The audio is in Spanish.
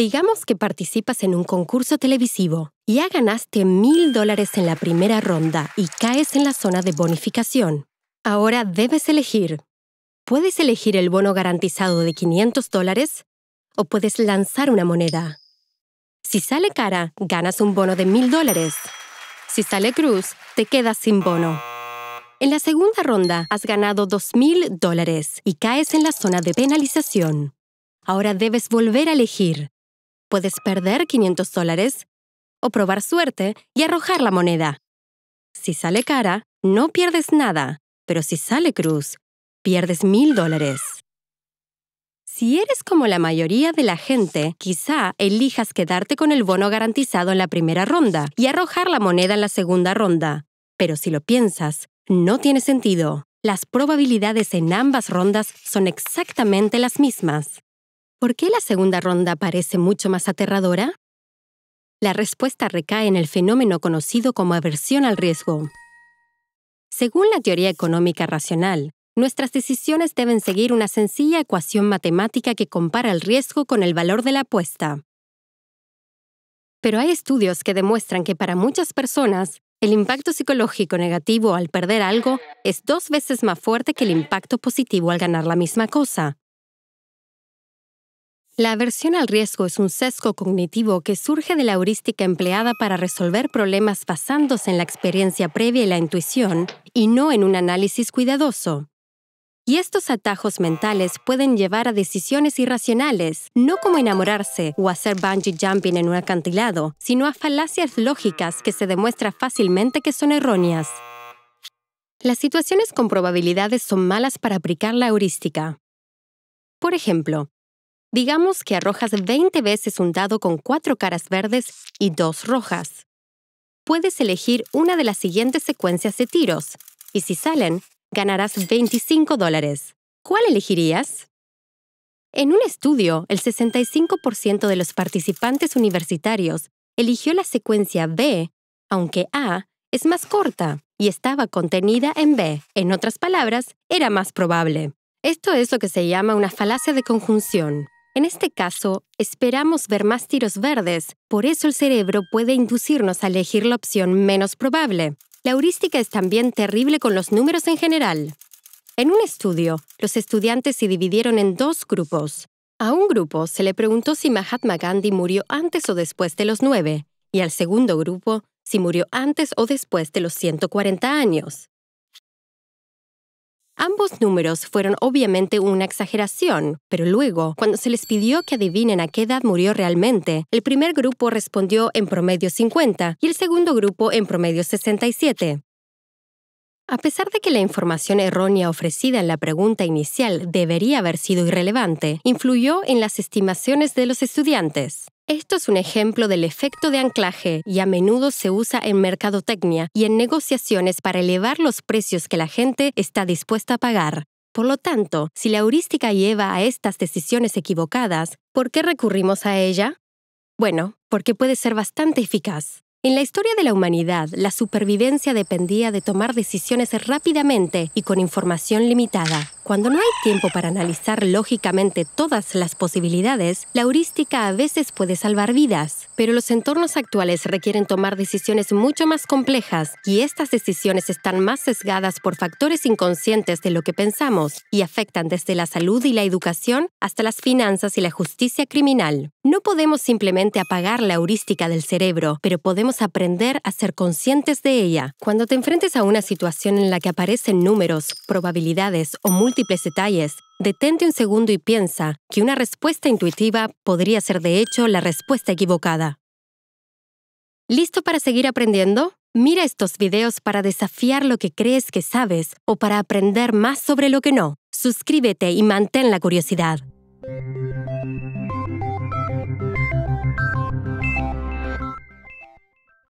Digamos que participas en un concurso televisivo. Ya ganaste mil dólares en la primera ronda y caes en la zona de bonificación. Ahora debes elegir. Puedes elegir el bono garantizado de 500 dólares o puedes lanzar una moneda. Si sale cara, ganas un bono de mil dólares. Si sale cruz, te quedas sin bono. En la segunda ronda has ganado mil dólares y caes en la zona de penalización. Ahora debes volver a elegir puedes perder 500 dólares o probar suerte y arrojar la moneda. Si sale cara, no pierdes nada, pero si sale cruz, pierdes 1000 dólares. Si eres como la mayoría de la gente, quizá elijas quedarte con el bono garantizado en la primera ronda y arrojar la moneda en la segunda ronda. Pero si lo piensas, no tiene sentido. Las probabilidades en ambas rondas son exactamente las mismas. ¿por qué la segunda ronda parece mucho más aterradora? La respuesta recae en el fenómeno conocido como aversión al riesgo. Según la teoría económica racional, nuestras decisiones deben seguir una sencilla ecuación matemática que compara el riesgo con el valor de la apuesta. Pero hay estudios que demuestran que para muchas personas, el impacto psicológico negativo al perder algo es dos veces más fuerte que el impacto positivo al ganar la misma cosa. La aversión al riesgo es un sesgo cognitivo que surge de la heurística empleada para resolver problemas basándose en la experiencia previa y la intuición, y no en un análisis cuidadoso. Y estos atajos mentales pueden llevar a decisiones irracionales, no como enamorarse o hacer bungee jumping en un acantilado, sino a falacias lógicas que se demuestra fácilmente que son erróneas. Las situaciones con probabilidades son malas para aplicar la heurística. Por ejemplo, Digamos que arrojas 20 veces un dado con cuatro caras verdes y dos rojas. Puedes elegir una de las siguientes secuencias de tiros, y si salen, ganarás 25 dólares. ¿Cuál elegirías? En un estudio, el 65% de los participantes universitarios eligió la secuencia B, aunque A es más corta y estaba contenida en B. En otras palabras, era más probable. Esto es lo que se llama una falacia de conjunción. En este caso, esperamos ver más tiros verdes, por eso el cerebro puede inducirnos a elegir la opción menos probable. La heurística es también terrible con los números en general. En un estudio, los estudiantes se dividieron en dos grupos. A un grupo se le preguntó si Mahatma Gandhi murió antes o después de los nueve, y al segundo grupo si murió antes o después de los 140 años. Ambos números fueron obviamente una exageración, pero luego, cuando se les pidió que adivinen a qué edad murió realmente, el primer grupo respondió en promedio 50 y el segundo grupo en promedio 67. A pesar de que la información errónea ofrecida en la pregunta inicial debería haber sido irrelevante, influyó en las estimaciones de los estudiantes. Esto es un ejemplo del efecto de anclaje y a menudo se usa en mercadotecnia y en negociaciones para elevar los precios que la gente está dispuesta a pagar. Por lo tanto, si la heurística lleva a estas decisiones equivocadas, ¿por qué recurrimos a ella? Bueno, porque puede ser bastante eficaz. En la historia de la humanidad, la supervivencia dependía de tomar decisiones rápidamente y con información limitada cuando no hay tiempo para analizar lógicamente todas las posibilidades, la heurística a veces puede salvar vidas, pero los entornos actuales requieren tomar decisiones mucho más complejas y estas decisiones están más sesgadas por factores inconscientes de lo que pensamos y afectan desde la salud y la educación hasta las finanzas y la justicia criminal. No podemos simplemente apagar la heurística del cerebro, pero podemos aprender a ser conscientes de ella. Cuando te enfrentes a una situación en la que aparecen números, probabilidades o múltiples detalles, detente un segundo y piensa que una respuesta intuitiva podría ser de hecho la respuesta equivocada. ¿Listo para seguir aprendiendo? Mira estos videos para desafiar lo que crees que sabes o para aprender más sobre lo que no. Suscríbete y mantén la curiosidad.